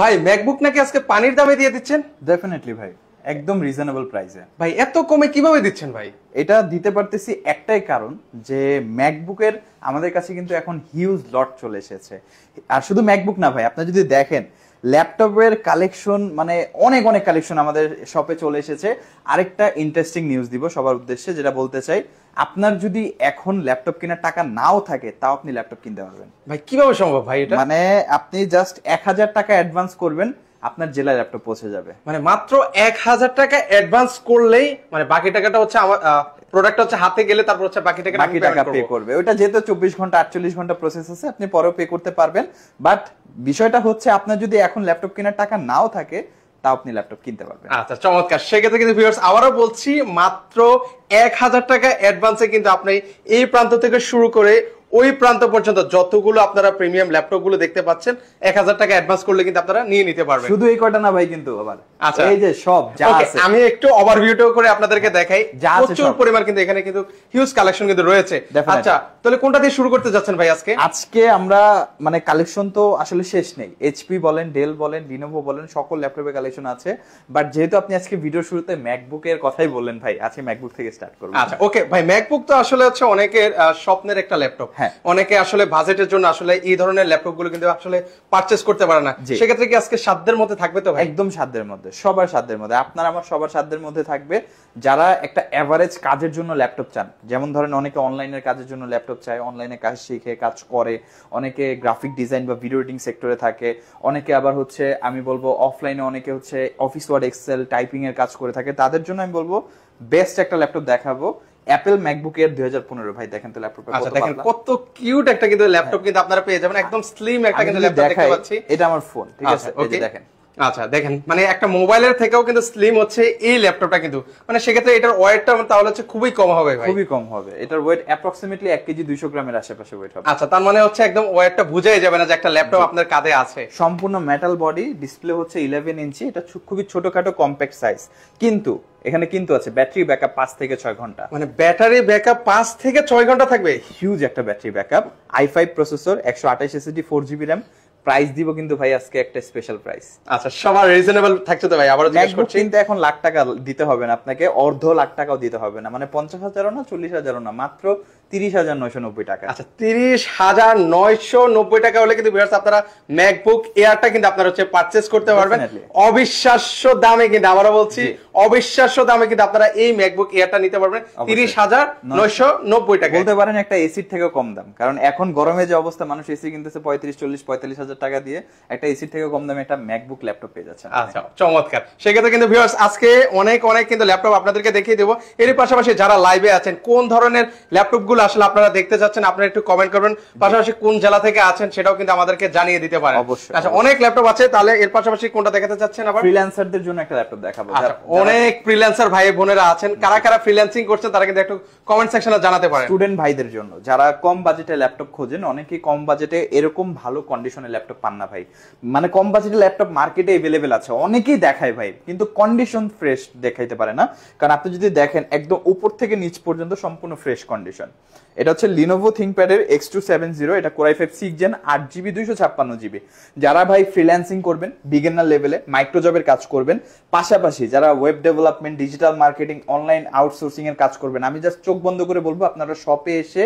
ভাই ম্যাকবুক নাকি আজকে পানির দামে দিয়ে দিচ্ছেন ডেফিনেটলি ভাই একদম রিজনেবল প্রাইসে ভাই এত কমে কিভাবে দিচ্ছেন ভাই এটা দিতে পারতেছি একটাই কারণ যে ম্যাকবুকের আমাদের কাছে কিন্তু এখন হিউজ লট চলে এসেছে আর শুধু ম্যাকবুক না ভাই আপনি যদি দেখেন ল্যাপটপের কালেকশন মানে অনেক অনেক কালেকশন আমাদের শপে চলে এসেছে আরেকটা ইন্টারেস্টিং নিউজ দিব সবার উদ্দেশ্যে যেটা বলতে চাই আপনার যদি এখন ল্যাপটপ কেনার টাকা নাও থাকে তাও আপনি ল্যাপটপ কিনতে পারবেন ভাই কিভাবে সম্ভব ভাই এটা মানে আপনি জাস্ট এক হাজার টাকা অ্যাডভান্স করবেন আপনার জেলায় ল্যাপটপ পৌঁছে যাবে মানে মাত্র এক হাজার টাকা অ্যাডভান্স করলেই মানে বাকি টাকাটা হচ্ছে আমার প্রোডাক্ট হচ্ছে হাতে গেলে তারপর হচ্ছে বাকি টাকা বাকি টাকা পে করবে ওটা যেহেতু চব্বিশ ঘন্টা আটচল্লিশ ঘন্টা প্রসেস আছে আপনি পরেও পে করতে পারবেন বাট বিষয়টা হচ্ছে আপনার যদি এখন ল্যাপটপ কেনার টাকা নাও থাকে তাও আপনি ল্যাপটপ কিনতে পারবেন আচ্ছা চমৎকার সেক্ষেত্রে কিন্তু ভিউয়ার্স আবারও বলছি মাত্র এক হাজার টাকা অ্যাডভান্সে কিন্তু আপনি এই প্রান্ত থেকে শুরু করে ওই প্রান্ত পর্যন্ত যতগুলো আপনারা প্রিমিয়াম ল্যাপটপ গুলো দেখতে পাচ্ছেন এক হাজার টাকা অ্যাডভান্স করলে কিন্তু আপনারা নিয়ে নিতে পারবেন শুধু এই কটা না ভাই কিন্তু আবার আচ্ছা এই যে সব যা আছে আমি একটু ওভারভিউটাও করে আপনাদেরকে দেখাই যা আছে প্রচুর পরিমাণ কিন্তু এখানে কিন্তু হিউজ কালেকশন কিন্তু রয়েছে আচ্ছা তাহলে কোনটা দিয়ে শুরু করতে যাচ্ছেন ভাই আজকে আজকে আমরা মানে কালেকশন তো আসলে শেষ নেই এইচপি বলেন ডেল বলেন লিনোভো বলেন সকল ল্যাপটপের কালেকশন আছে বাট যেহেতু আপনি আজকে ভিডিও শুরুতে ম্যাকবুকের কথাই বললেন ভাই আজকে ম্যাকবুক থেকে স্টার্ট করব আচ্ছা ওকে ভাই ম্যাকবুক তো আসলে হচ্ছে অনেকের স্বপ্নের একটা ল্যাপটপ হ্যাঁ। অনেকে আসলে বাজেটের জন্য আসলে এই ধরনের ল্যাপটপ গুলো কিন্তু আসলে পারচেস করতে পারে না সেক্ষেত্রে কি আজকে সাধ্যের মধ্যে থাকবে তো একদম সাধ্যের মধ্যে সবার সাধ্যের মধ্যে আপনার আমার সবার সাধ্যের মধ্যে থাকবে যারা একটা অ্যাভারেজ কাজের জন্য ল্যাপটপ চান যেমন ধরেন অনেকে অনলাইনের কাজের জন্য ল্যাপটপ চায় অনলাইনে কাজ শিখে কাজ করে অনেকে গ্রাফিক ডিজাইন বা ভিডিও এডিটিং সেক্টরে থাকে অনেকে আবার হচ্ছে আমি বলবো অফলাইনে অনেকে হচ্ছে অফিস ওয়ার্ড এক্সেল টাইপিং এর কাজ করে থাকে তাদের জন্য আমি বলবো বেস্ট একটা ল্যাপটপ দেখাবো অ্যাপেল ম্যাকবুক এর 2015 ভাই দেখেন তো ল্যাপটপ আচ্ছা দেখেন কত কিউট একটা কিন্তু ল্যাপটপ কিন্তু আপনারা পেয়ে যাবেন একদম স্লিম হ্যাঁ। একটা কিন্তু ল্যাপটপ দেখতে পাচ্ছি এটা আমার ফোন ঠিক আছে আচ্ছা, এই দেখেন আচ্ছা দেখেন মানে একটা মোবাইলের থেকেও কিন্তু স্লিম হচ্ছে এই ল্যাপটপটা কিন্তু মানে সেক্ষেত্রে এটার ওয়েটটা তাহলে হচ্ছে খুবই কম হবে ভাই খুবই কম হবে এটার ওয়েট অ্যাপ্রক্সিমেটলি এক কেজি দুইশো গ্রামের আশেপাশে ওয়েট হবে আচ্ছা তার মানে হচ্ছে একদম ওয়েটটা বুঝাই যাবে না যে একটা ল্যাপটপ আপনার কাঁধে আছে সম্পূর্ণ মেটাল বডি ডিসপ্লে হচ্ছে ইলেভেন ইঞ্চি এটা খুবই ছোটখাটো কম্প্যাক্ট সাইজ কিন্তু এখানে কিন্তু আছে ব্যাটারি ব্যাকআপ 5 থেকে 6 ঘন্টা মানে ব্যাটারি ব্যাকআপ 5 থেকে 6 ঘন্টা থাকবে হিউজ একটা battery backup i5 processor 128 SSD four GB RAM price দিব কিন্তু ভাই আজকে একটা স্পেশাল প্রাইস আচ্ছা সবার রিজনেবল থাকছে তো ভাই আবারও জিজ্ঞেস করছি কিন্তু এখন লাখ টাকা দিতে হবে না আপনাকে অর্ধ লাখ টাকাও দিতে হবে না মানে পঞ্চাশ হাজারও না চল্লিশ হাজারও না মাত্র তিরিশ হাজার নয়শো নব্বই টাকা আচ্ছা তিরিশ হাজার নয়শো নব্বই টাকা হলে কিন্তু ভিউয়ার্স আপনারা ম্যাকবুক এয়ারটা কিন্তু আপনারা হচ্ছে পারচেস করতে পারবেন অবিশ্বাস্য দামে কিন্তু আবারও বলছি অবিশ্বাস্য দামে কিন্তু আপনারা এই ম্যাকবুক এয়ারটা নিতে পারবেন তিরিশ হাজার নয়শো নব্বই টাকা বলতে পারেন একটা এসির থেকেও কম দাম কারণ এখন গরমে যে অবস্থা মানুষ এসি কিনতেছে পঁয়ত্রিশ চল্লিশ পঁয়তাল্লিশ হাজার হাজার টাকা দিয়ে একটা এসির থেকে কম দামে একটা ম্যাকবুক ল্যাপটপ পেয়ে আচ্ছা চমৎকার সেক্ষেত্রে কিন্তু আজকে অনেক অনেক কিন্তু ল্যাপটপ আপনাদেরকে দেখিয়ে দেবো এর পাশাপাশি যারা লাইভে আছেন কোন ধরনের ল্যাপটপগুলো আসলে আপনারা দেখতে চাচ্ছেন আপনারা একটু কমেন্ট করবেন পাশাপাশি কোন জেলা থেকে আছেন সেটাও কিন্তু আমাদেরকে জানিয়ে দিতে পারেন অবশ্যই আচ্ছা অনেক ল্যাপটপ আছে তাহলে এর পাশাপাশি কোনটা দেখাতে চাচ্ছেন আবার ফ্রিল্যান্সারদের জন্য একটা ল্যাপটপ দেখাবো আচ্ছা, অনেক ফ্রিল্যান্সার ভাই বোনেরা আছেন কারা কারা ফ্রিল্যান্সিং করছেন তারা কিন্তু একটু কমেন্ট সেকশনে জানাতে পারেন স্টুডেন্ট ভাইদের জন্য যারা কম বাজেটে ল্যাপটপ খোঁজেন অনেকেই কম বাজেটে এরকম ভালো কন্ডিশনে ল্যাপটপ পান না ভাই মানে কম বাজেটের ল্যাপটপ মার্কেটে এভেলেবেল আছে অনেকেই দেখায় ভাই কিন্তু কন্ডিশন ফ্রেশ দেখাইতে পারে না কারণ আপনি যদি দেখেন একদম উপর থেকে নিচ পর্যন্ত সম্পূর্ণ ফ্রেশ কন্ডিশন এটা হচ্ছে লিনোভো থিঙ্কপ্যাডের এক্স টু সেভেন জিরো এটা কোরাই ফাইভ সিক্স জেন আট জিবি দুইশো ছাপ্পান্ন জিবি যারা ভাই ফ্রিল্যান্সিং করবেন বিগেনার লেভেলে মাইক্রোজবের কাজ করবেন পাশাপাশি যারা web development digital marketing online outsourcing এর কাজ করবেন আমি জাস্ট চোখ বন্ধ করে বলবো আপনারা শপে এসে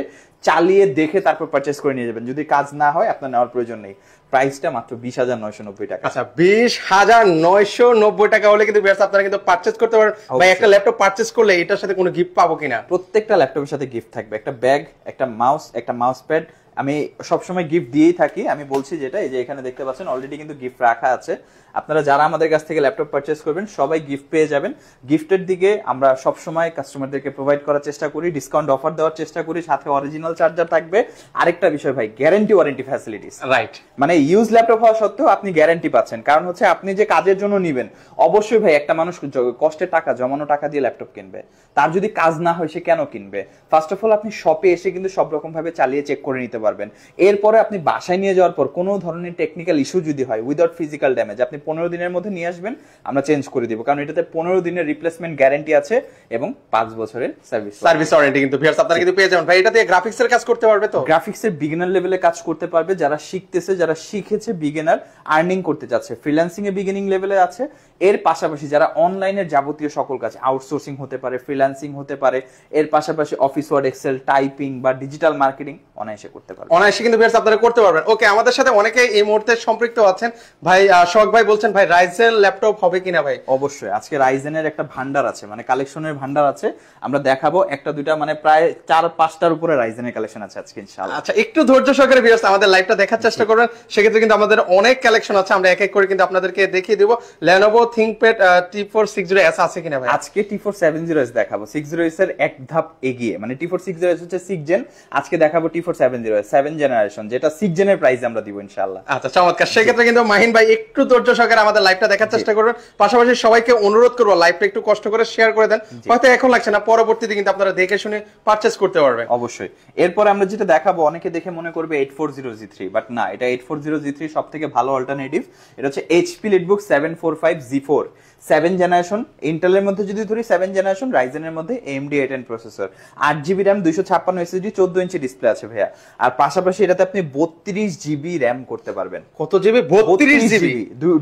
চালিয়ে দেখে তারপর পারচেস করে নিয়ে যাবেন যদি কাজ না হয় আপনার নেওয়ার প্রয়োজন নেই প্রাইসটা মাত্র বিশ হাজার নয়শো নব্বই টাকা আচ্ছা বিশ হাজার নয়শো নব্বই টাকা হলে কিন্তু আপনারা কিন্তু পারচেস করতে পারেন বা একটা ল্যাপটপ পারচেস করলে এটার সাথে কোনো গিফট পাবো কিনা প্রত্যেকটা ল্যাপটপের সাথে গিফট থাকবে একটা ব্যাগ ব্যাগ একটা মাউস একটা মাউস প্যাড আমি সবসময় গিফট দিয়েই থাকি আমি বলছি যেটা এই যে এখানে দেখতে পাচ্ছেন অলরেডি কিন্তু গিফট রাখা আছে আপনারা যারা আমাদের কাছ থেকে ল্যাপটপ পারচেস করবেন সবাই গিফট পেয়ে যাবেন গিফটের দিকে আমরা সবসময় কাস্টমারদেরকে প্রোভাইড করার চেষ্টা করি ডিসকাউন্ট অফার দেওয়ার চেষ্টা করি সাথে অরিজিনাল চার্জার থাকবে আরেকটা বিষয় ভাই গ্যারেন্টি ওয়ারেন্টি ফ্যাসিলিটিস রাইট মানে ইউজ ল্যাপটপ হওয়া সত্ত্বেও আপনি গ্যারেন্টি পাচ্ছেন কারণ হচ্ছে আপনি যে কাজের জন্য নিবেন অবশ্যই ভাই একটা মানুষ কষ্টের টাকা জমানো টাকা দিয়ে ল্যাপটপ কিনবে তার যদি কাজ না হয় সে কেন কিনবে ফার্স্ট অফ অল আপনি শপে এসে কিন্তু সব রকম ভাবে চালিয়ে চেক করে নিতে পারবেন এরপরে আপনি বাসায় নিয়ে যাওয়ার পর কোনো ধরনের টেকনিক্যাল ইস্যু যদি হয় উইদাউট ফিজিক্যাল ড্যামেজ আপনি পনেরো দিনের মধ্যে নিয়ে আসবেন আমরা চেঞ্জ করে দিব কারণ এটাতে পনেরো দিনের রিপ্লেসমেন্ট গ্যারেন্টি আছে এবং পাঁচ বছরের সার্ভিস সার্ভিস ওয়ারেন্টি কিন্তু আপনারা কিন্তু পেয়ে যাবেন ভাই এটাতে গ্রাফিক্স এর কাজ করতে পারবে তো গ্রাফিক্স এর বিগিনার লেভেলে কাজ করতে পারবে যারা শিখতেছে যারা শিখেছে বিগিনার আর্নিং করতে যাচ্ছে ফ্রিল্যান্সিং এ বিগিনিং লেভেলে আছে এর পাশাপাশি যারা অনলাইনে যাবতীয় সকল কাজ আউটসোর্সিং হতে পারে ফ্রিল্যান্সিং হতে পারে এর পাশাপাশি অফিস ওয়ার্ড এক্সেল টাইপিং বা ডিজিটাল মার্কেটিং অনায়াসে করতে পারবে অনায়াসে কিন্তু ভিয়ার্স আপনারা করতে পারবেন ওকে আমাদের সাথে অনেকে এই মুহূর্তে সম্পৃক্ত আছেন ভাই শখ ভাই বলছেন ভাই রাইজেন ল্যাপটপ হবে কিনা ভাই অবশ্যই আজকে রাইজেনের একটা ভান্ডার আছে মানে কালেকশনের ভান্ডার আছে আমরা দেখাবো একটা দুইটা মানে প্রায় চার পাঁচটার উপরে রাইজেনের কালেকশন আছে আজকে ইনশাআল্লাহ আচ্ছা একটু ধৈর্য সহকারে ভিউয়ার্স আমাদের লাইভটা দেখার চেষ্টা করবেন সেক্ষেত্রে কিন্তু আমাদের অনেক কালেকশন আছে আমরা এক এক করে কিন্তু আপনাদেরকে দেখিয়ে দেব Lenovo ThinkPad T460s আছে কিনা ভাই আজকে T470s দেখাবো 60s এর এক ধাপ এগিয়ে মানে T460s হচ্ছে 6 জেন আজকে দেখাবো T470s 7 জেনারেশন যেটা 6 জেনের প্রাইস আমরা দিব ইনশাআল্লাহ আচ্ছা চমৎকার সেক্ষেত্রে কিন্তু মাহিন ভাই একটু ধৈর্য সহকারে আমাদের লাইভটা দেখার চেষ্টা করবেন পাশাপাশি সবাইকে অনুরোধ করবো লাইভটা একটু কষ্ট করে শেয়ার করে দেন হয়তো এখন লাগছে না পরবর্তীতে কিন্তু আপনারা দেখে শুনে পারচেস করতে পারবেন অবশ্যই এরপরে আমরা যেটা দেখাবো অনেকে দেখে মনে করবে eight four zero G three but না এটা eight four zero G three সব থেকে ভালো অল্টারনেটিভ এটা হচ্ছে HP EliteBook seven four five G four seven generation ইন্টেলের মধ্যে যদি ধরি সেভেন জেনারেশন রাইজেনের মধ্যে এমডি এইট প্রসেসর আট জিবি র্যাম দুইশো ছাপ্পান্ন এসএসডি চোদ্দ ইঞ্চি ডিসপ্লে আছে ভাইয়া আর পাশাপাশি এটাতে আপনি বত্রিশ জিবি র্যাম করতে পারবেন কত জিবি বত্রিশ GB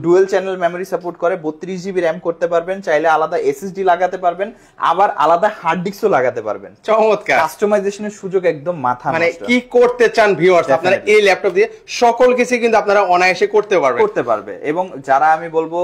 dual channel memory support করে বত্রিশ জিবি র্যাম করতে পারবেন চাইলে আলাদা এসএসডি লাগাতে পারবেন আবার আলাদা হার্ড ডিস্কও লাগাতে পারবেন চমৎকার কাস্টমাইজেশনের সুযোগ একদম মাথা মানে কি করতে চান ভিউয়ার্স আপনারা এই ল্যাপটপ দিয়ে সকল কিছু কিন্তু আপনারা অনায়াসে করতে পারবেন করতে পারবে এবং যারা আমি বলবো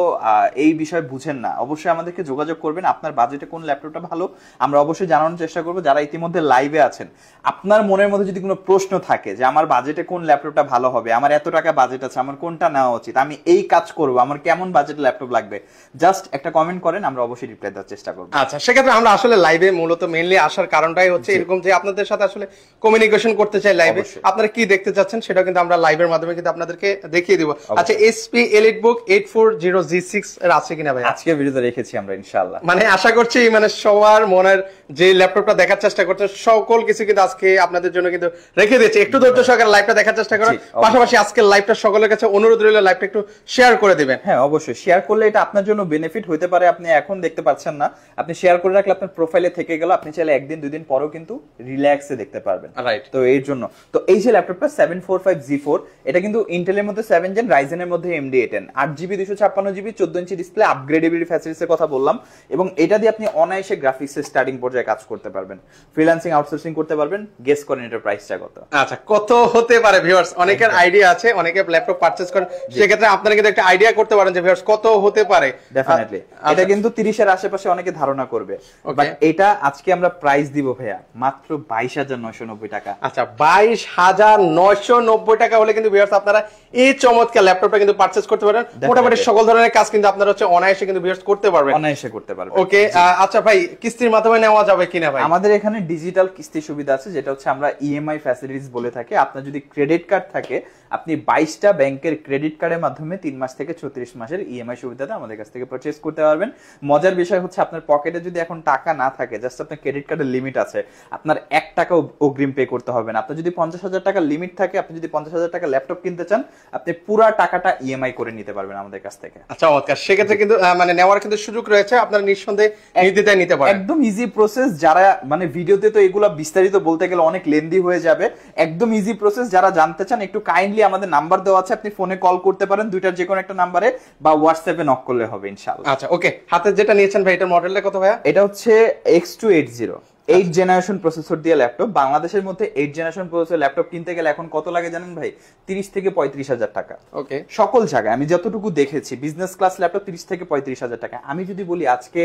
এই বিষয়ে বুঝে পাচ্ছেন না অবশ্যই আমাদেরকে যোগাযোগ করবেন আপনার বাজেটে কোন ল্যাপটপটা ভালো আমরা অবশ্যই জানানোর চেষ্টা করব যারা ইতিমধ্যে লাইভে আছেন আপনার মনের মধ্যে যদি কোনো প্রশ্ন থাকে যে আমার বাজেটে কোন ল্যাপটপটা ভালো হবে আমার এত টাকা বাজেট আছে আমার কোনটা নেওয়া উচিত আমি এই কাজ করব আমার কেমন বাজেট ল্যাপটপ লাগবে জাস্ট একটা কমেন্ট করেন আমরা অবশ্যই রিপ্লাই দেওয়ার চেষ্টা করব আচ্ছা সেক্ষেত্রে আমরা আসলে লাইভে মূলত মেনলি আসার কারণটাই হচ্ছে এরকম যে আপনাদের সাথে আসলে কমিউনিকেশন করতে চাই লাইভে আপনারা কি দেখতে চাচ্ছেন সেটা কিন্তু আমরা লাইভের মাধ্যমে কিন্তু আপনাদেরকে দেখিয়ে দিব আচ্ছা HP EliteBook eight four zero G six এর আছে কিনা ভাই আজকে ভিডিওতে রেখেছি আমরা ইনশাআল্লাহ মানে আশা করছি মানে সবার মনের যে ল্যাপটপটা দেখার চেষ্টা করছে সকল কিছু কিন্তু আজকে আপনাদের জন্য কিন্তু রেখে দিয়েছি একটু ধৈর্য সহকারে লাইভটা দেখার চেষ্টা করুন পাশাপাশি আজকের লাইভটা সকলের কাছে অনুরোধ রইল লাইভটা একটু শেয়ার করে দিবেন হ্যাঁ অবশ্যই শেয়ার করলে এটা আপনার জন্য বেনিফিট হতে পারে আপনি এখন দেখতে পাচ্ছেন না আপনি শেয়ার করে রাখলে আপনার প্রোফাইলে থেকে গেল আপনি চাইলে একদিন দুই দিন পরেও কিন্তু রিল্যাক্সে দেখতে পারবেন রাইট তো এর জন্য তো এই যে ল্যাপটপটা 745G4 এটা কিন্তু ইন্টেলের মধ্যে 7 জেন রাইজেনের মধ্যে MD810 8GB 256GB 14 inch display upgrade creativity ফ্যাসিলিটিসের কথা বললাম এবং এটা দিয়ে আপনি অনায়াসে গ্রাফিক্সের স্টার্টিং পর্যায়ে কাজ করতে পারবেন ফ্রিল্যান্সিং আউটসোর্সিং করতে পারবেন গেস করেন এটার প্রাইসটা কত আচ্ছা কত হতে পারে ভিউয়ার্স অনেকের আইডিয়া আছে অনেকে ল্যাপটপ পারচেজ করেন সেক্ষেত্রে আপনারা কিন্তু একটা আইডিয়া করতে পারেন যে ভিউয়ার্স কত হতে পারে ডেফিনেটলি এটা আচ্ছা। কিন্তু 30 এর আশেপাশে অনেকে ধারণা করবে বাট এটা আজকে আমরা প্রাইস দিব ভাইয়া মাত্র 22990 টাকা আচ্ছা 22990 টাকা হলে কিন্তু ভিউয়ার্স আপনারা এই চমৎকার ল্যাপটপটা কিন্তু পারচেজ করতে পারেন মোটামুটি সকল ধরনের কাজ কিন্তু আপনারা হচ্ছে অনায়াসে কিন্তু ভিউয়ার্স করতে পারবে অনায়াসে করতে পারবে ওকে আচ্ছা ভাই কিস্তির মাধ্যমে নেওয়া যাবে কিনা ভাই আমাদের এখানে ডিজিটাল কিস্তি সুবিধা আছে যেটা হচ্ছে আমরা ইএমআই e ফ্যাসিলিটিস বলে থাকি আপনার যদি ক্রেডিট কার্ড থাকে আপনি বাইশটা ব্যাংকের ক্রেডিট কার্ডের মাধ্যমে তিন মাস থেকে ছত্রিশ মাসের ইএমআই e সুবিধাটা আমাদের কাছ থেকে পারচেস করতে পারবেন মজার বিষয় হচ্ছে আপনার পকেটে যদি এখন টাকা না থাকে জাস্ট আপনার ক্রেডিট কার্ডের লিমিট আছে আপনার এক টাকা অগ্রিম পে করতে হবে না আপনার যদি পঞ্চাশ হাজার টাকা লিমিট থাকে আপনি যদি পঞ্চাশ হাজার টাকা ল্যাপটপ কিনতে চান আপনি পুরো টাকাটা ইএমআই e করে নিতে পারবেন আমাদের কাছ থেকে আচ্ছা সেক্ষেত্রে কিন্তু মানে নেওয়ার কিন্তু সুযোগ রয়েছে আপনার নিঃসন্দেহে নিতে পারেন একদম ইজি প্রসেস যারা মানে ভিডিওতে তো এগুলো বিস্তারিত বলতে গেলে অনেক লেন্দি হয়ে যাবে একদম ইজি প্রসেস যারা জানতে চান একটু কাইন্ডলি অ্যাকচুয়ালি আমাদের নাম্বার দেওয়া আছে আপনি ফোনে কল করতে পারেন দুইটার যে কোনো একটা নাম্বারে বা হোয়াটসঅ্যাপে নক করলে হবে ইনশাআল্লাহ আচ্ছা ওকে হাতে যেটা নিয়েছেন ভাই এটার মডেলটা কত ভাইয়া এটা হচ্ছে X two eight zero eight generation processor দিয়ে ল্যাপটপ বাংলাদেশের মধ্যে এইট জেনারেশন প্রসেসর ল্যাপটপ কিনতে গেলে এখন কত লাগে জানেন ভাই তিরিশ থেকে পঁয়ত্রিশ হাজার টাকা ওকে সকল জায়গায় আমি যতটুকু দেখেছি বিজনেস ক্লাস ল্যাপটপ তিরিশ থেকে পঁয়ত্রিশ হাজার টাকা আমি যদি বলি আজকে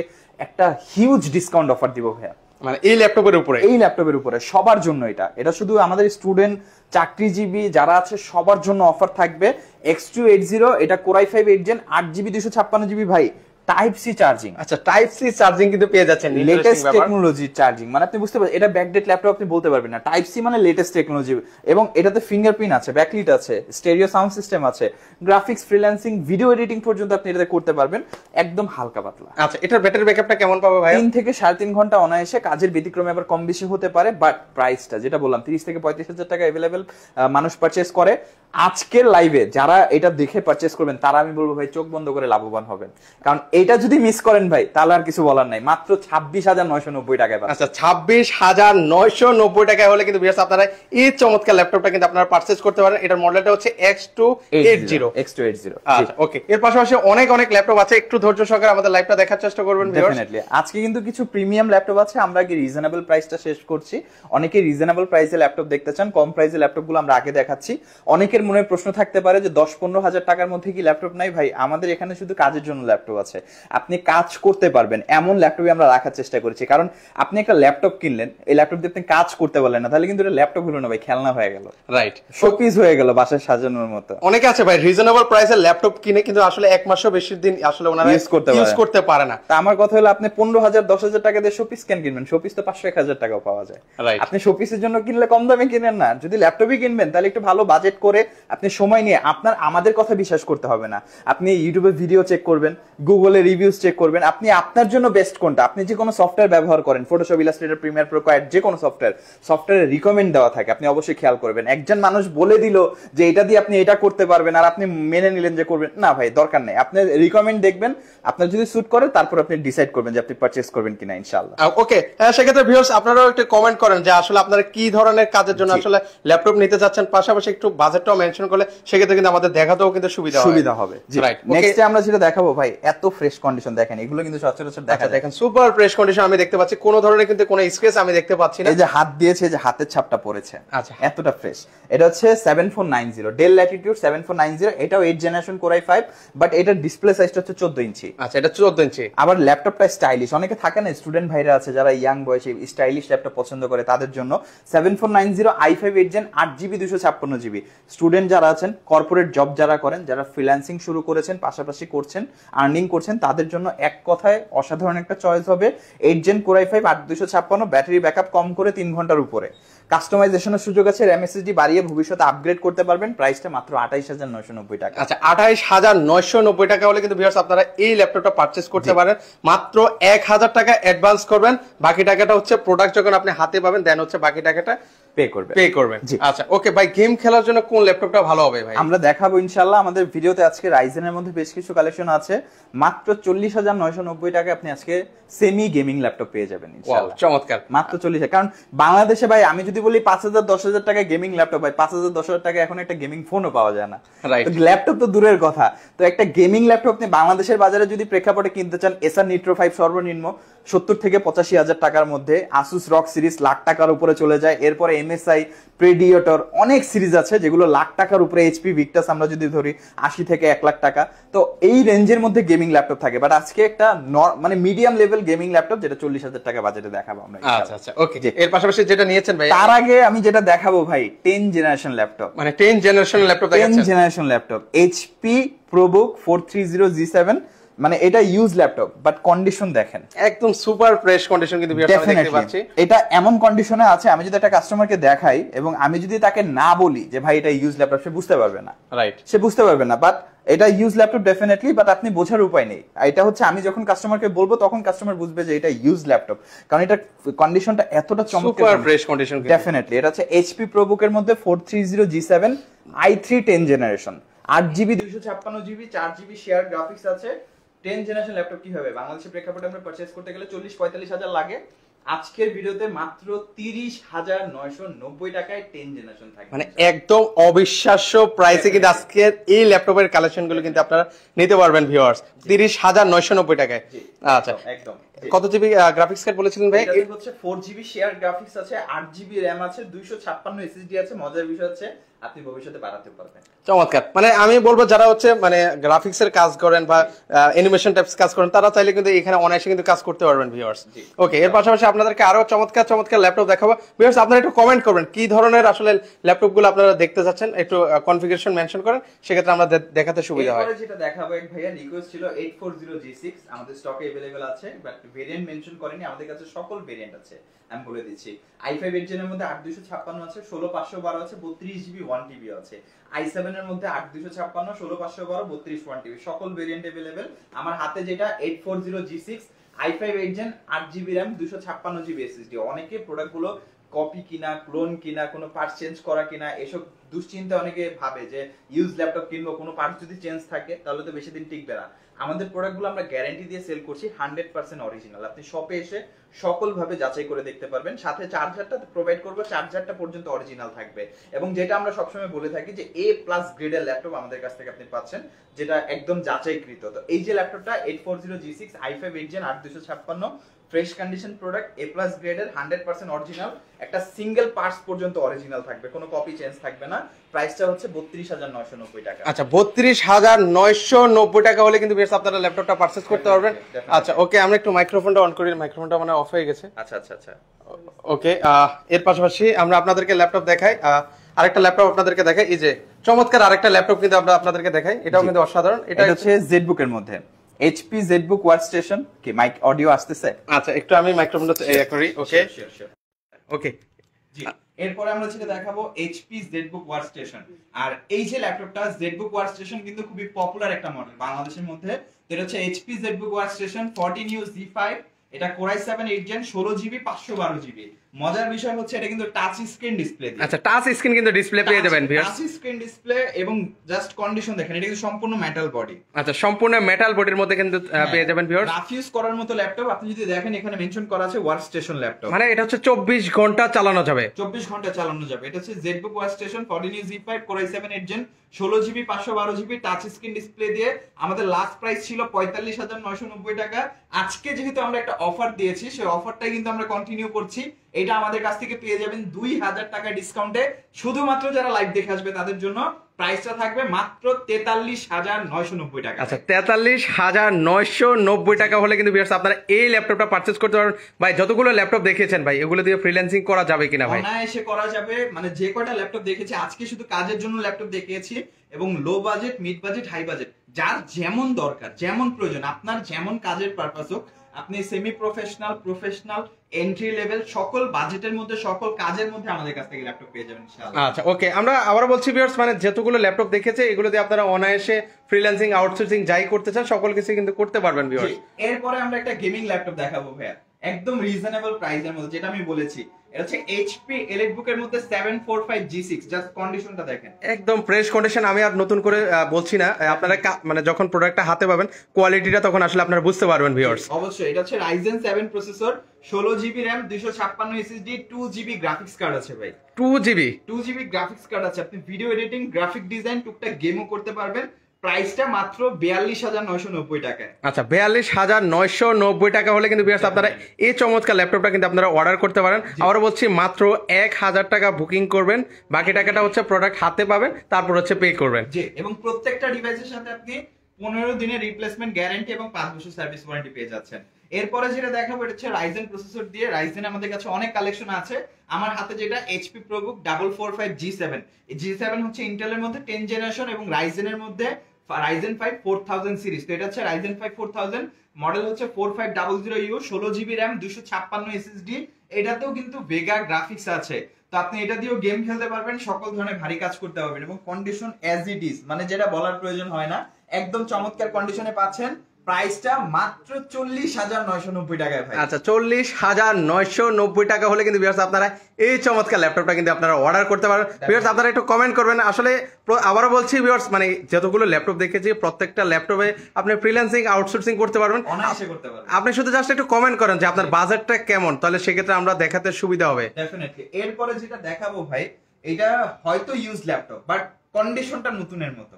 একটা হিউজ ডিসকাউন্ট অফার দিব ভাইয়া মানে এই ল্যাপটপের উপরে এই ল্যাপটপের উপরে সবার জন্য এটা এটা শুধু আমাদের স্টুডেন্ট চাকরিজীবী যারা আছে সবার জন্য অফার থাকবে এক্স টু এইট জিরো এটা কোরাই ফাইভ এইট জেন আট জিবি দুশো ছাপ্পান্ন জিবি ভাই টাইপ সি চার্জিং আচ্ছা টাইপ সি চার্জিং কিন্তু পেয়ে যাচ্ছেন লেটেস্ট টেকনোলজি চার্জিং মানে আপনি বুঝতে পারছেন এটা ব্যাকডেট ল্যাপটপ আপনি বলতে পারবেন না টাইপ সি মানে লেটেস্ট টেকনোলজি এবং এটাতে ফিঙ্গারপ্রিন্ট আছে ব্যাকলিট আছে স্টেরিও সাউন্ড সিস্টেম আছে গ্রাফিক্স ফ্রিল্যান্সিং ভিডিও এডিটিং পর্যন্ত আপনি এটাতে করতে পারবেন একদম হালকা পাতলা আচ্ছা এটার ব্যাটারি ব্যাকআপটা কেমন পাবে ভাই 3 থেকে 3.5 ঘন্টা অনায়াসে কাজের ব্যতিক্রমে আবার কম বেশি হতে পারে বাট প্রাইসটা যেটা বললাম 30 থেকে 35000 টাকা अवेलेबल মানুষ পারচেজ করে আজকের লাইভে যারা এটা দেখে পারচেজ করবেন তারা আমি বলবো ভাই চোখ বন্ধ করে লাভবান হবেন কারণ এটা যদি মিস করেন ভাই তাহলে আর কিছু বলার নাই মাত্র ছাব্বিশ হাজার নয়শো নব্বই টাকায় আচ্ছা ছাব্বিশ হাজার নয়শো নব্বই টাকায় হলে কিন্তু বিশেষ আপনারা এই চমৎকার ল্যাপটপটা কিন্তু আপনারা পার্চেস করতে পারেন এটার মডেলটা হচ্ছে X two eight zero X two eight zero okay এর পাশাপাশি অনেক অনেক ল্যাপটপ আছে একটু ধৈর্য সহকারে আমাদের লাইফটা দেখার চেষ্টা করবেন ডেফিনেটলি আজকে কিন্তু কিছু প্রিমিয়াম ল্যাপটপ আছে আমরা কি রিজনেবল প্রাইসটা শেষ করছি অনেকে রিজনেবল প্রাইসে ল্যাপটপ দেখতে চান কম প্রাইসে গুলো আমরা আগে দেখাচ্ছি অনেকের মনে প্রশ্ন থাকতে পারে যে দশ পনেরো হাজার টাকার মধ্যে কি ল্যাপটপ নাই ভাই আমাদের এখানে শুধু কাজের জন্য ল্যাপটপ আছে আপনি কাজ করতে পারবেন এমন ল্যাপটপই আমরা রাখার চেষ্টা করেছি কারণ আপনি একটা ল্যাপটপ কিনলেন এই ল্যাপটপ দিয়ে আপনি কাজ করতে পারলেন না তাহলে কিন্তু এটা ল্যাপটপ হলো না ভাই খেলনা হয়ে গেল রাইট শোপিস হয়ে গেল বাসায় সাজানোর মতো অনেকে আছে ভাই রিজনেবল প্রাইসে ল্যাপটপ কিনে কিন্তু আসলে এক মাসও বেশি দিন আসলে ওনারা ইউজ করতে ইউজ করতে পারে না তা আমার কথা হলো আপনি পনেরো হাজার দশ হাজার টাকা দিয়ে শোপিস কেন কিনবেন শোপিস তো পাঁচশো এক হাজার টাকাও পাওয়া যায় রাইট আপনি শোপিসের জন্য কিনলে কম দামে কিনেন না যদি ল্যাপটপই কিনবেন তাহলে একটু ভালো বাজেট করে আপনি সময় নিয়ে আপনার আমাদের কথা বিশ্বাস করতে হবে না আপনি ইউটিউবে ভিডিও চেক করবেন গুগল হলে রিভিউস চেক করবেন আপনি আপনার জন্য বেস্ট কোনটা আপনি যে কোনো সফটওয়্যার ব্যবহার করেন ফটোশপ ইলাস্ট্রেটার প্রিমিয়ার প্রো কয়েড যে কোনো সফটওয়্যার সফটওয়্যারে রিকমেন্ড দেওয়া থাকে আপনি অবশ্যই খেয়াল করবেন একজন মানুষ বলে দিল যে এটা দিয়ে আপনি এটা করতে পারবেন আর আপনি মেনে নিলেন যে করবেন না ভাই দরকার নেই আপনি রিকমেন্ড দেখবেন আপনার যদি স্যুট করে তারপর আপনি ডিসাইড করবেন যে আপনি পারচেস করবেন কিনা ইনশাআল্লাহ ওকে সেক্ষেত্রে ভিউয়ার্স আপনারাও একটু কমেন্ট করেন যে আসলে আপনারা কি ধরনের কাজের জন্য আসলে ল্যাপটপ নিতে যাচ্ছেন পাশাপাশি একটু বাজেটটাও মেনশন করলে সেক্ষেত্রে কিন্তু আমাদের দেখাতেও কিন্তু সুবিধা সুবিধা হবে রাইট নেক্সট আমরা যেটা দেখাবো ভাই এত ফ্রেশ কন্ডিশন দেখেন এগুলো কিন্তু সচরাচর দেখা আচ্ছা, দেখেন সুপার ফ্রেশ কন্ডিশন আমি দেখতে পাচ্ছি কোনো ধরনের কিন্তু কোনো স্ক্র্যাচ আমি দেখতে পাচ্ছি না এই যে হাত দিয়েছে যে হাতের ছাপটা পড়েছে আচ্ছা এতটা ফ্রেশ এটা হচ্ছে 7490 ডেল ল্যাটিটিউড 7490 এটাও 8 জেনারেশন কোরাই 5 বাট এটার ডিসপ্লে সাইজটা হচ্ছে 14 ইঞ্চি আচ্ছা এটা 14 ইঞ্চি আবার ল্যাপটপটা স্টাইলিশ অনেকে থাকে না স্টুডেন্ট ভাইরা আছে যারা ইয়াং বয়সে স্টাইলিশ ল্যাপটপ পছন্দ করে তাদের জন্য 7490 i5 8gen 8GB 256GB student যারা আছেন কর্পোরেট জব যারা করেন যারা ফ্রিল্যান্সিং শুরু করেছেন পাশাপাশি করছেন আর্নিং করছেন আছেন তাদের জন্য এক কথায় অসাধারণ একটা চয়েস হবে এইট জেন কোরাই ফাইভ আট দুশো ছাপ্পান্ন ব্যাটারি ব্যাকআপ কম করে তিন ঘন্টার উপরে কাস্টমাইজেশনের সুযোগ আছে এম এসএসডি বাড়িয়ে ভবিষ্যতে আপগ্রেড করতে পারবেন প্রাইসটা মাত্র আঠাইশ হাজার নয়শো নব্বই টাকা আচ্ছা আঠাইশ হাজার নয়শো নব্বই টাকা হলে কিন্তু ভিউয়ার্স আপনারা এই ল্যাপটপটা পারচেস করতে পারেন মাত্র এক হাজার টাকা অ্যাডভান্স করবেন বাকি টাকাটা হচ্ছে প্রোডাক্ট যখন আপনি হাতে পাবেন দেন হচ্ছে বাকি টাকাটা পে করবে পে করবেন আচ্ছা ওকে ভাই গেম খেলার জন্য কোন ল্যাপটপটা ভালো হবে ভাই আমরা দেখাবো ইনশাআল্লাহ আমাদের ভিডিওতে আজকে রাইজেনের মধ্যে বেশ কিছু কালেকশন আছে মাত্র 40990 আপনি আজকে সেমি গেমিং ল্যাপটপ পেয়ে যাবেন ইনশাআল্লাহ চমৎকার মাত্র 40 কারণ বাংলাদেশে ভাই আমি যদি বলি 5000 10000 টাকা গেমিং ল্যাপটপ ভাই 5000 10000 টাকা এখন একটা গেমিং ফোনও পাওয়া যায় না ল্যাপটপ তো দূরের কথা তো একটা গেমিং ল্যাপটপ আপনি বাংলাদেশের বাজারে যদি প্রেক্ষাপটে কিনতে চান এসআর নিট্রো 5 সর্বনিম্ন সত্তর থেকে পঁচাশি হাজার টাকার মধ্যে আসুস রক সিরিজ লাখ টাকার উপরে চলে যায় এরপরে এমএসআই প্রেডিয়েটর অনেক সিরিজ আছে যেগুলো লাখ টাকার উপরে এইচপি ভিক্টাস আমরা যদি ধরি আশি থেকে এক লাখ টাকা তো এই রেঞ্জের মধ্যে গেমিং ল্যাপটপ থাকে বাট আজকে একটা মানে মিডিয়াম লেভেল গেমিং ল্যাপটপ যেটা চল্লিশ হাজার টাকা বাজেটে দেখাবো আমরা আচ্ছা আচ্ছা ওকে এর পাশাপাশি যেটা নিয়েছেন ভাই তার আগে আমি যেটা দেখাবো ভাই টেন জেনারেশন ল্যাপটপ মানে ten generation laptop ten generation laptop HP ProBook four three zero G seven মানে এটা ইউজ ল্যাপটপ বাট কন্ডিশন দেখেন একদম সুপার ফ্রেশ কন্ডিশন কিন্তু দেখতে পাচ্ছি এটা এমন কন্ডিশনে আছে আমি যদি একটা কাস্টমারকে দেখাই এবং আমি যদি তাকে না বলি যে ভাই এটা ইউজ ল্যাপটপ সে বুঝতে পারবে না রাইট সে বুঝতে পারবে না বাট এটা ইউজ ল্যাপটপ ডেফিনেটলি বাট আপনি বোঝার উপায় নেই এটা হচ্ছে আমি যখন কাস্টমারকে বলবো তখন কাস্টমার বুঝবে যে এটা ইউজ ল্যাপটপ কারণ এটা কন্ডিশনটা এতটা চমৎকার ফ্রেশ কন্ডিশন ডেফিনেটলি এটা হচ্ছে এইচপি প্রোবুকের মধ্যে four three zero G seven I three ten generation আট জিবি দুইশো ছাপ্পান্ন জিবি চার জিবি শেয়ার গ্রাফিক্স আছে টেন জেনারেশন ল্যাপটপ কি হবে বাংলাদেশের প্রেক্ষাপটে আমরা পারচেস করতে গেলে চল্লিশ পঁয়তাল্লিশ হাজার লাগে আজকের ভিডিওতে মাত্র তিরিশ হাজার নয়শো নব্বই টাকায় টেন জেনারেশন থাকে মানে একদম অবিশ্বাস্য প্রাইসে কিন্তু আজকের এই ল্যাপটপের কালেকশন গুলো কিন্তু আপনারা নিতে পারবেন ভিউয়ার্স তিরিশ হাজার নয়শো নব্বই টাকায় আচ্ছা একদম কত জিবি গ্রাফিক্স কার্ড বলেছিলেন ভাই হচ্ছে ফোর জিবি শেয়ার গ্রাফিক্স আছে আট জিবি র্যাম আছে দুইশো এসএসডি আছে মজার বিষয় হচ্ছে আপনি ভবিষ্যতে বাড়াতে পারবেন চমৎকার মানে আমি বলবো যারা হচ্ছে মানে গ্রাফিক্স এর কাজ করেন বা অ্যানিমেশন টাইপস কাজ করেন তারা চাইলে কিন্তু এখানে অনায়াসে কিন্তু কাজ করতে পারবেন ভিউয়ার্স ওকে এর পাশাপাশি আপনাদেরকে আরো চমৎকার চমৎকার ল্যাপটপ দেখাবো ভিউয়ার্স আপনারা একটু কমেন্ট করবেন কি ধরনের আসলে ল্যাপটপ গুলো আপনারা দেখতে চাচ্ছেন একটু কনফিগারেশন মেনশন করেন সেক্ষেত্রে আমরা দেখাতে সুবিধা হয় যেটা দেখাবো এক ভাইয়া রিকোয়েস্ট ছিল 840G6 আমাদের স্টকে अवेलेबल আছে বাট ভেরিয়েন্ট মেনশন করেনি আমাদের কাছে সকল ভেরিয়েন্ট আছে আমি বলে দিচ্ছি i5 এর মধ্যে 8256 আছে 16512 আছে 32GB টিবি আছে আই সেভেন এর মধ্যে আট দুশো ছাপ্পান্ন ষোলো পাঁচশো বারো বত্রিশ ওয়ান টিবি সকল ভেরিয়েন্ট আমার হাতে যেটা eight four zero G six I five eight gen আট জিবি র্যাম দুশো ছাপ্পান্ন জিবি এসএসডি অনেকে গুলো কপি কিনা ক্লোন কিনা কোনো পার্ট চেঞ্জ করা কিনা এসব দুশ্চিন্তা অনেকে ভাবে যে ইউজ ল্যাপটপ কিনবো কোনো পার্ট যদি চেঞ্জ থাকে তাহলে তো বেশি দিন টিকবে না আমাদের প্রোডাক্টগুলো আমরা গ্যারান্টি দিয়ে সেল করছি হান্ড্রেড পার্সেন্ট অরিজিনাল আপনি শপে এসে সকলভাবে যাচাই করে দেখতে পারবেন সাথে চার্জারটা প্রোভাইড করবো চার্জারটা পর্যন্ত অরিজিনাল থাকবে এবং যেটা আমরা সবসময় বলে থাকি যে এ প্লাস গ্রেডের ল্যাপটপ আমাদের কাছ থেকে আপনি পাচ্ছেন যেটা একদম যাচাইকৃত তো এই যে ল্যাপটপটা eight four zero G six I five eight gen আট দুশো ছাপ্পান্ন fresh condition product A plus গ্রেডের হান্ড্রেড পার্সেন্ট অরিজিনাল একটা সিঙ্গেল পার্টস পর্যন্ত অরিজিনাল থাকবে কোনো কপি চেঞ্জ থাকবে না প্রাইসটা হচ্ছে বত্রিশ হাজার নয়শো নব্বই টাকা আচ্ছা বত্রিশ হাজার নয়শো নব্বই টাকা হলে কিন্তু বেশ আপনারা ল্যাপটপটা পার্সেস করতে পারবেন আচ্ছা ওকে আমরা একটু মাইক্রোফোনটা অন করি মাইক্রোফোনটা মানে অফ হয়ে গেছে আচ্ছা আচ্ছা আচ্ছা ওকে এর পাশাপাশি আমরা আপনাদেরকে ল্যাপটপ দেখাই আরেকটা ল্যাপটপ আপনাদেরকে দেখাই এই যে চমৎকার আরেকটা ল্যাপটপ কিন্তু আমরা আপনাদেরকে দেখাই এটাও কিন্তু অসাধারণ এটা হচ্ছে জেড এর মধ্যে এইচপি জেডবুক ওয়ার্কস্টেশন কি মাইক অডিও আসতেছে আচ্ছা একটু আমি মাইক্রোফোনটা ইয়া করি ওকে ওকে এরপরে আমরা যেটা দেখাবো এইচপি জেডবুক স্টেশন আর এই যে ল্যাপটপটা জেডবুক স্টেশন কিন্তু খুবই পপুলার একটা মডেল বাংলাদেশের মধ্যে এটা হচ্ছে এইচপি জেডবুক ওয়ার্কস্টেশন 14 ইউ জি5 এটা core i 7 eight gen 16 GB 512 GB মজার বিষয় হচ্ছে এটা কিন্তু টাচ স্ক্রিন ডিসপ্লে আচ্ছা টাচ স্ক্রিন কিন্তু ডিসপ্লে পেয়ে যাবেন ভিউয়ার্স টাচ স্ক্রিন ডিসপ্লে এবং জাস্ট কন্ডিশন দেখেন এটা কিন্তু সম্পূর্ণ মেটাল বডি আচ্ছা সম্পূর্ণ মেটাল বডির মধ্যে কিন্তু হ্যাঁ, পেয়ে যাবেন ভিউয়ার্স রাফ ইউজ করার মতো ল্যাপটপ আপনি যদি দেখেন এখানে মেনশন করা আছে ওয়ার্ক স্টেশন ল্যাপটপ মানে এটা হচ্ছে 24 ঘন্টা চালানো যাবে 24 ঘন্টা চালানো যাবে এটা হচ্ছে ZBook ওয়ার্ক স্টেশন Fortinet জি5 Core i7 8 Gen ষোলো জিবি পাঁচশো বারো জিবি টাচ স্ক্রিন ডিসপ্লে দিয়ে আমাদের লাস্ট প্রাইস ছিল পঁয়তাল্লিশ হাজার নয়শো নব্বই টাকা আজকে যেহেতু আমরা একটা অফার দিয়েছি সেই অফারটাই কিন্তু আমরা কন্টিনিউ করছি এটা আমাদের কাছ থেকে পেয়ে যাবেন দুই হাজার টাকা ডিসকাউন্টে শুধুমাত্র যারা লাইভ দেখে আসবে তাদের জন্য প্রাইসটা থাকবে মাত্র তেতাল্লিশ হাজার নয়শো নব্বই টাকা আচ্ছা তেতাল্লিশ হাজার নয়শো নব্বই টাকা হলে কিন্তু বিয়ার্স আপনারা এই ল্যাপটপটা পারচেস করতে পারেন ভাই যতগুলো ল্যাপটপ দেখেছেন ভাই এগুলো দিয়ে ফ্রিল্যান্সিং করা যাবে কিনা ভাই এসে করা যাবে মানে যে কয়টা ল্যাপটপ দেখেছি আজকে শুধু কাজের জন্য ল্যাপটপ দেখিয়েছি এবং low budget mid budget high budget যার যেমন দরকার যেমন প্রয়োজন আপনার যেমন কাজের পারপাস হোক আপনি semi professional professional entry level সকল বাজেটের মধ্যে সকল কাজের মধ্যে আমাদের কাছ থেকে ল্যাপটপ পেয়ে যাবেন ইনশাআল্লাহ আচ্ছা ওকে আমরা আবার বলছি ভিউয়ার্স মানে যতগুলো ল্যাপটপ দেখেছে এগুলো দিয়ে আপনারা অনায়াসে ফ্রিল্যান্সিং আউটসোর্সিং যাই করতে চান সকল কিছু কিন্তু করতে পারবেন ভিউয়ার্স এরপরে আমরা একটা গেমিং ল্যাপটপ দেখাবো ভাইয়া একদম রিজনেবল প্রাইসের মধ্যে যেটা আমি বলেছি এটা হচ্ছে এইচপি এলিট বুকের মধ্যে 745 G6 জাস্ট কন্ডিশনটা দেখেন একদম ফ্রেশ কন্ডিশন আমি আর নতুন করে বলছি না আপনারা মানে যখন প্রোডাক্টটা হাতে পাবেন কোয়ালিটিটা তখন আসলে আপনারা বুঝতে পারবেন ভিউয়ার্স অবশ্যই এটা হচ্ছে Ryzen 7 processor 16 GB RAM 256 SSD 2 GB graphics card আছে ভাই 2 জিবি 2 জিবি গ্রাফিক্স কার্ড আছে আপনি ভিডিও এডিটিং গ্রাফিক ডিজাইন টুকটাক গেমও করতে পারবেন প্রাইসটা মাত্র বিয়াল্লিশ হাজার নয়শো নব্বই টাকায় আচ্ছা বিয়াল্লিশ হাজার নয়শো নব্বই টাকা হলে কিন্তু হ্যাঁ, আপনারা হ্যাঁ, হ্যাঁ। এই চমৎকার ল্যাপটপটা কিন্তু আপনারা অর্ডার করতে পারেন আবার বলছি মাত্র এক হাজার টাকা বুকিং করবেন বাকি টাকাটা হচ্ছে প্রোডাক্ট হাতে পাবেন তারপর হচ্ছে পে করবেন জি এবং প্রত্যেকটা ডিভাইসের সাথে আপনি পনেরো দিনের রিপ্লেসমেন্ট গ্যারান্টি এবং পাঁচ বছর সার্ভিস ওয়ারেন্টি পেয়ে যাচ্ছেন এরপরে যেটা দেখাবো এটা হচ্ছে রাইজেন প্রসেসর দিয়ে রাইজেন আমাদের কাছে অনেক কালেকশন আছে আমার হাতে যেটা HP ProBook double four five G seven G seven হচ্ছে ইন্টেলের মধ্যে টেন জেনারেশন এবং রাইজেনের মধ্যে Ryzen five four thousand series তো এটা হচ্ছে Ryzen five four thousand model হচ্ছে four five double zero U ষোলো জিবি র্যাম দুশো ছাপ্পান্ন এসএসডি এটাতেও কিন্তু ভেগা গ্রাফিক্স আছে তো আপনি এটা দিয়েও গেম খেলতে পারবেন সকল ধরনের ভারী কাজ করতে পারবেন এবং কন্ডিশন এজ ইট ইজ মানে যেটা বলার প্রয়োজন হয় না একদম চমৎকার কন্ডিশনে পাচ্ছেন প্রাইসটা মাত্র চল্লিশ হাজার নয়শো নব্বই টাকায় ভাই আচ্ছা চল্লিশ হাজার নয়শো নব্বই টাকা হলে কিন্তু বিয়ার্স আপনারা এই চমৎকার ল্যাপটপটা কিন্তু আপনারা অর্ডার করতে পারেন বিয়ার্স আপনারা একটু কমেন্ট করবেন আসলে আবারও বলছি বিয়ার্স মানে যতগুলো ল্যাপটপ দেখেছি প্রত্যেকটা ল্যাপটপে আপনি ফ্রিল্যান্সিং আউটসোর্সিং করতে পারবেন আপনি শুধু জাস্ট একটু কমেন্ট করেন যে আপনার বাজেটটা কেমন তাহলে সেক্ষেত্রে আমরা দেখাতে সুবিধা হবে এরপরে যেটা দেখাবো ভাই এটা হয়তো ইউজ ল্যাপটপ বাট কন্ডিশনটা নতুনের মতো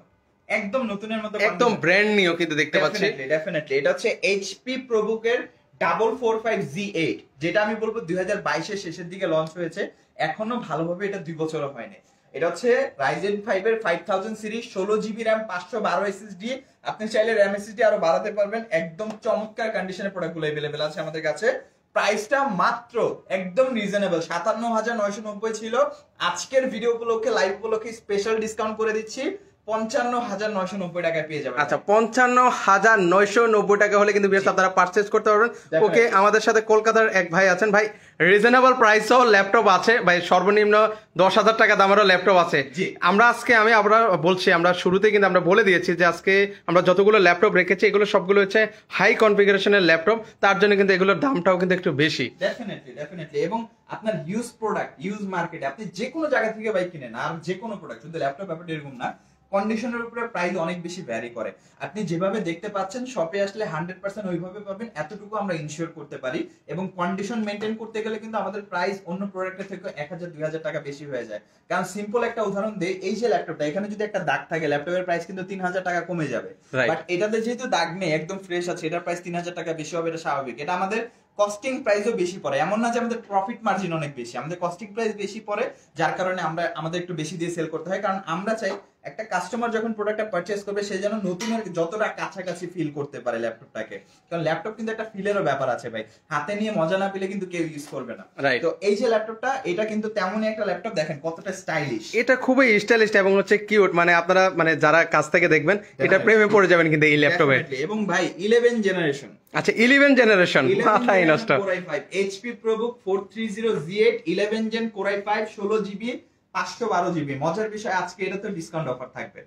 একদম নতুনের মতো একদম ব্র্যান্ড নিউ কিন্তু দেখতে পাচ্ছি ডেফিনেটলি এটা হচ্ছে এইচপি প্রবুকের double four five G eight যেটা আমি বলবো দুই হাজার বাইশের শেষের দিকে লঞ্চ হয়েছে এখনো ভালোভাবে এটা দুই বছর হয়নি এটা হচ্ছে রাইজেন ফাইভ এর ফাইভ থাউজেন্ড সিরিজ ষোলো জিবি র্যাম পাঁচশো বারো এসএসডি আপনি চাইলে র্যাম এসএসডি আরো বাড়াতে পারবেন একদম চমৎকার কন্ডিশনের প্রোডাক্ট প্রোডাক্টগুলো এভেলেবেল আছে আমাদের কাছে প্রাইসটা মাত্র একদম রিজনেবল সাতান্ন হাজার নয়শো নব্বই ছিল আজকের ভিডিও উপলক্ষে লাইভ উপলক্ষে স্পেশাল ডিসকাউন্ট করে দিচ্ছি আচ্ছা, আমরা আজকে আমরা শুরুতে কিন্তু আমরা বলে দিয়েছি যে আজকে আমরা যতগুলো ল্যাপটপ রেখেছি এগুলো সবগুলো হচ্ছে হাই কনফিগারেশনের ল্যাপটপ তার জন্য কিন্তু এগুলোর দামটাও কিন্তু একটু বেশি এবং আপনার ইউজ প্রোডাক্ট ইউজ মার্কেট আপনি যে কোনো জায়গা থেকে বাইক কিনেন আর যে কোনো প্রোডাক্ট শুধু ল্যাপটপ ব্যাপারটা এরকম না কন্ডিশনের উপরে প্রাইস অনেক বেশি ভ্যারি করে আপনি যেভাবে দেখতে পাচ্ছেন শপে আসলে হান্ড্রেড পার্সেন্ট ওইভাবে পাবেন এতটুকু আমরা ইনশিওর করতে পারি এবং কন্ডিশন মেনটেন করতে গেলে কিন্তু আমাদের প্রাইস অন্য প্রোডাক্টের থেকে এক হাজার দুই হাজার টাকা বেশি হয়ে যায় কারণ সিম্পল একটা উদাহরণ দিই এই যে ল্যাপটপটা এখানে যদি একটা দাগ থাকে ল্যাপটপের প্রাইস কিন্তু তিন হাজার টাকা কমে যাবে বাট এটাতে যেহেতু দাগ নেই একদম ফ্রেশ আছে এটার প্রাইস তিন হাজার টাকা বেশি হবে এটা স্বাভাবিক এটা আমাদের কস্টিং প্রাইসও বেশি পড়ে এমন না যে আমাদের প্রফিট মার্জিন অনেক বেশি আমাদের কস্টিং প্রাইস বেশি পড়ে যার কারণে আমরা আমাদের একটু বেশি দিয়ে সেল করতে হয় কারণ আমরা চাই একটা কাস্টমার যখন প্রোডাক্টটা পারচেস করবে সে যেন আর যতটা কাছাকাছি ফিল করতে পারে ল্যাপটপটাকে কারণ ল্যাপটপ কিন্তু একটা ফিলেরও ব্যাপার আছে ভাই হাতে নিয়ে মজা না পেলে কিন্তু কেউ ইউজ করবে না তো এই যে ল্যাপটপটা এটা কিন্তু তেমনই একটা ল্যাপটপ দেখেন কতটা স্টাইলিশ এটা খুবই স্টাইলিশ এবং হচ্ছে কিউট মানে আপনারা মানে যারা কাছ থেকে দেখবেন এটা প্রেমে পড়ে যাবেন কিন্তু এই ল্যাপটপে এবং ভাই ইলেভেন জেনারেশন আচ্ছা ইলেভেন জেনারেশন মাথায় নষ্ট core i HP ProBook four three zero G eight eleven gen core i five ষোলো জিবি পাঁচশো বারো জিবি মজার বিষয় আজকে এটা তো ডিসকাউন্ট অফার থাকবে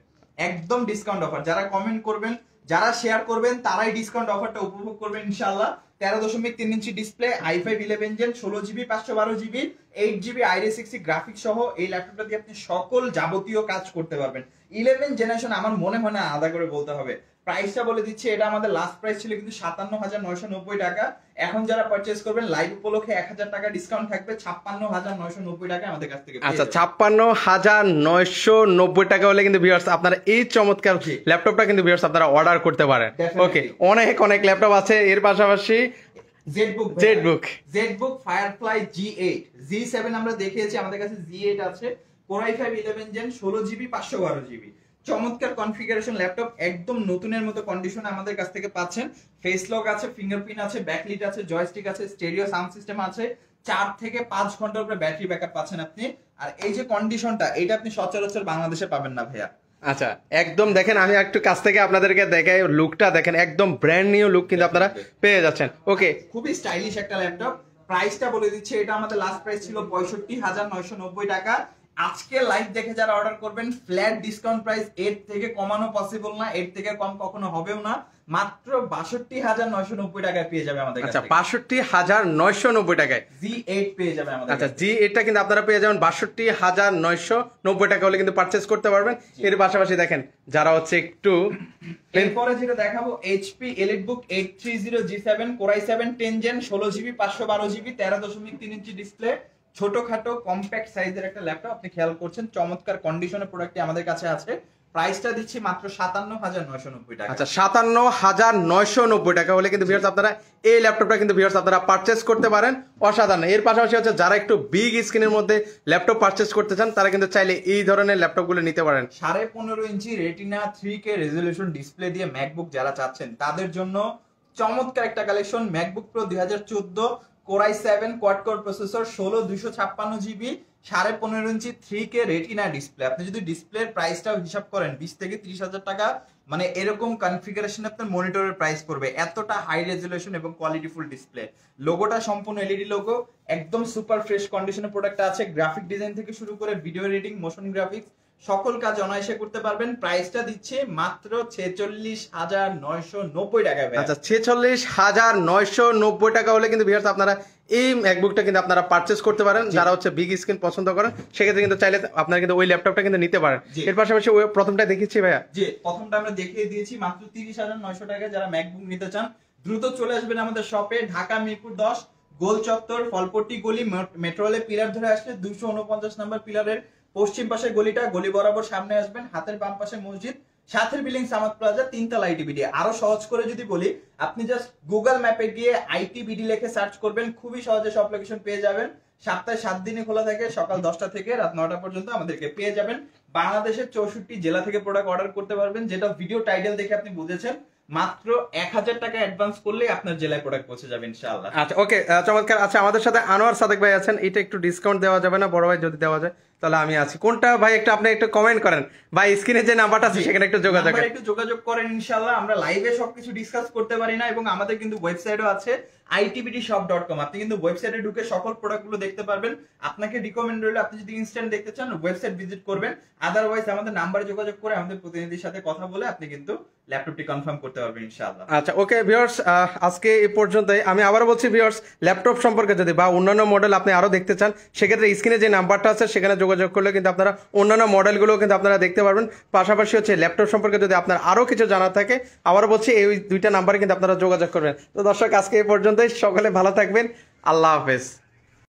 একদম ডিসকাউন্ট অফার যারা কমেন্ট করবেন যারা শেয়ার করবেন তারাই ডিসকাউন্ট অফারটা উপভোগ করবেন ইনশাল্লাহ তেরো দশমিক তিন ইঞ্চি display I five eleven gen ষোলো জিবি পাঁচশো বারো GB eight GB ID sixty graphic সহ এই ল্যাপটপটা দিয়ে আপনি সকল যাবতীয় কাজ করতে পারবেন ইলেভেন জেনারেশন আমার মনে হয় না আদা করে বলতে হবে প্রাইসটা বলে দিচ্ছি এটা আমাদের লাস্ট প্রাইস ছিল কিন্তু সাতান্ন হাজার নয়শো নব্বই টাকা এখন যারা পারচেস করবেন লাইভ উপলক্ষে এক হাজার টাকা ডিসকাউন্ট থাকবে ছাপ্পান্ন হাজার নয়শো নব্বই টাকা আমাদের কাছ থেকে আচ্ছা ছাপ্পান্ন হাজার নয়শো নব্বই টাকা হলে কিন্তু ভিউয়ার্স আপনারা এই চমৎকার ল্যাপটপটা কিন্তু ভিউয়ার্স আপনারা অর্ডার করতে পারেন ওকে অনেক অনেক ল্যাপটপ আছে এর পাশাপাশি ZBook ZBook ZBook Firefly G eight G seven আমরা দেখিয়েছি আমাদের কাছে জি এইট আছে কোর জিবি পাঁচশো বারো জিবি চমৎকার কনফিগারেশন ল্যাপটপ একদম নতুনের মতো আমাদের কাছ থেকে পাচ্ছেন ফেস লক আছে ফিঙ্গারপ্রিন্ট আছে আছে জয়স্টিক আছে সাউন্ড সিস্টেম আছে চার থেকে পাঁচ ঘন্টার ব্যাটারি পাচ্ছেন আপনি আর এই যে কন্ডিশনটা এটা আপনি সচরাচর বাংলাদেশে পাবেন না ভাইয়া আচ্ছা একদম দেখেন আমি কাছ থেকে আপনাদেরকে দেখাই দেখেন একদম ব্র্যান্ড কিন্তু আপনারা পেয়ে যাচ্ছেন ওকে খুবই স্টাইলিশ একটা ল্যাপটপ প্রাইসটা বলে দিচ্ছে এটা আমাদের লাস্ট প্রাইস ছিল পঁয়ষট্টি হাজার নয়শো নব্বই টাকা আজকে লাইভ দেখে যারা অর্ডার করবেন ফ্ল্যাট ডিসকাউন্ট প্রাইস এর থেকে কমানো পসিবল না এর থেকে কম কখনো হবেও না মাত্র বাষট্টি হাজার নয়শো নব্বই টাকায় পেয়ে যাবে আমাদের আচ্ছা বাষট্টি হাজার নয়শো নব্বই টাকায় জি এইট পেয়ে যাবে আমাদের আচ্ছা জি এইটটা কিন্তু আপনারা পেয়ে যাবেন বাষট্টি হাজার নয়শো নব্বই টাকা হলে কিন্তু পারচেস করতে পারবেন এর পাশাপাশি দেখেন যারা হচ্ছে একটু এরপরে যেটা দেখাবো HP EliteBook eight three zero G seven core i seven ten gen ষোলো জিবি পাঁচশো বারো জিবি তেরো দশমিক তিন ইঞ্চি ডিসপ্লে ছোটখাটো কম্প্যাক্ট সাইজের একটা ল্যাপটপ আপনি খেয়াল করছেন চমৎকার কন্ডিশনে প্রোডাক্টটি আমাদের কাছে আছে প্রাইসটা দিচ্ছি মাত্র সাতান্ন হাজার নয়শো নব্বই টাকা আচ্ছা সাতান্ন হাজার নয়শো নব্বই টাকা হলে কিন্তু ভিউয়ার্স আপনারা এই ল্যাপটপটা কিন্তু ভিউয়ার্স আপনারা পারচেস করতে পারেন অসাধারণ এর পাশাপাশি হচ্ছে যারা একটু বিগ স্ক্রিনের মধ্যে ল্যাপটপ পারচেস করতে চান তারা কিন্তু চাইলে এই ধরনের ল্যাপটপগুলো নিতে পারেন সাড়ে পনেরো ইঞ্চি retina three K resolution display দিয়ে ম্যাকবুক যারা চাচ্ছেন তাদের জন্য চমৎকার একটা কালেকশন ম্যাকবুক প্রো দুই হাজার চোদ্দ কোরাই সেভেন কোয়াডকোর প্রসেসর ষোলো দুশো ছাপ্পান্ন জিবি সাড়ে পনেরো ইঞ্চি থ্রি কে রেটিনা ডিসপ্লে আপনি যদি ডিসপ্লের প্রাইসটাও হিসাব করেন বিশ থেকে ত্রিশ হাজার টাকা মানে এরকম কনফিগারেশন আপনার মনিটরের প্রাইস পড়বে এতটা হাই রেজুলেশন এবং কোয়ালিটিফুল ডিসপ্লে লোগোটা সম্পূর্ণ এলইডি লোগো একদম সুপার ফ্রেশ কন্ডিশনের প্রোডাক্ট আছে গ্রাফিক ডিজাইন থেকে শুরু করে ভিডিও রেডিং মোশন গ্রাফিক্স সকল কাজ অনায়াসে করতে পারবেন প্রাইসটা দিচ্ছে মাত্র ছেচল্লিশ হাজার নয়শো নব্বই টাকা আচ্ছা ছেচল্লিশ হাজার নয়শো নব্বই টাকা হলে কিন্তু ভিউয়ার্স আপনারা এই ম্যাকবুকটা কিন্তু আপনারা পারচেস করতে পারেন যারা হচ্ছে বিগ স্ক্রিন পছন্দ করেন সেক্ষেত্রে কিন্তু চাইলে আপনারা কিন্তু ওই ল্যাপটপটা কিন্তু নিতে পারেন এর পাশাপাশি ওই প্রথমটা দেখিয়েছি ভাইয়া জি প্রথমটা আমরা দেখিয়ে দিয়েছি মাত্র তিরিশ হাজার নয়শো টাকা যারা ম্যাকবুক নিতে চান দ্রুত চলে আসবেন আমাদের শপে ঢাকা মিরপুর দশ গোল চত্বর ফলপট্টি গলি মেট্রোলে পিলার ধরে আসলে দুশো উনপঞ্চাশ নম্বর পিলারের পশ্চিম পাশে গলিটা গলি বরাবর সামনে আসবেন হাতের বাম পাশে মসজিদ সাথের বিল্ডিং সামাদ প্লাজা তিনতলা আইটিবিডি আরো সহজ করে যদি বলি আপনি জাস্ট গুগল ম্যাপে গিয়ে আইটিবিডি লিখে সার্চ করবেন খুবই সহজে সব লোকেশন পেয়ে যাবেন সপ্তাহে সাত দিনে খোলা থাকে সকাল দশটা থেকে রাত নটা পর্যন্ত আমাদেরকে পেয়ে যাবেন বাংলাদেশের চৌষট্টি জেলা থেকে প্রোডাক্ট অর্ডার করতে পারবেন যেটা ভিডিও টাইটেল দেখে আপনি বুঝেছেন মাত্র এক হাজার টাকা অ্যাডভান্স করলে আপনার জেলায় প্রোডাক্ট পৌঁছে যাবে ইনশাআল্লাহ আচ্ছা ওকে চমৎকার আচ্ছা আমাদের সাথে আনোয়ার সাদেক ভাই আছেন এটা একটু ডিসকাউন্ট দেওয়া যাবে না বড় ভাই যদি দেওয়া যায় তাহলে আমি আছি কোনটা ভাই একটু আপনি একটু কমেন্ট করেন ভাই স্ক্রিনে যে নাম্বারটা আছে সেখানে একটু যোগাযোগ করেন একটু যোগাযোগ করেন ইনশাআল্লাহ আমরা লাইভে সবকিছু ডিসকাস করতে পারি না এবং আমাদের কিন্তু ওয়েবসাইটও আছে itbdshop.com আপনি কিন্তু ওয়েবসাইটে ঢুকে সকল প্রোডাক্টগুলো দেখতে পারবেন আপনাকে রিকমেন্ড হলো আপনি যদি ইনস্ট্যান্ট দেখতে চান ওয়েবসাইট ভিজিট করবেন আদারওয়াইজ আমাদের নাম্বারে যোগাযোগ করে আমাদের প্রতিনিধির সাথে কথা বলে আপনি কিন্তু ল্যাপটপটি কনফার্ম করতে পারবেন ইনশাআল্লাহ আচ্ছা ওকে ভিউয়ার্স আজকে এই পর্যন্তই আমি আবার বলছি ভিউয়ার্স ল্যাপটপ সম্পর্কে যদি বা অন্যান্য মডেল আপনি আরো দেখতে চান সেক্ষেত্রে স্ক্রিনে যে নাম্বারটা আছে সেখানে যোগাযোগ করলে কিন্তু আপনারা অন্যান্য মডেলগুলো কিন্তু আপনারা দেখতে পারবেন পাশাপাশি হচ্ছে ল্যাপটপ সম্পর্কে যদি আপনার আরও কিছু জানা থাকে আবারও বলছি এই দুইটা নাম্বারে কিন্তু আপনারা যোগাযোগ করবেন তো দর্শক আজকে এই পর্যন্তই সকলে ভালো থাকবেন আল্লাহ হাফেজ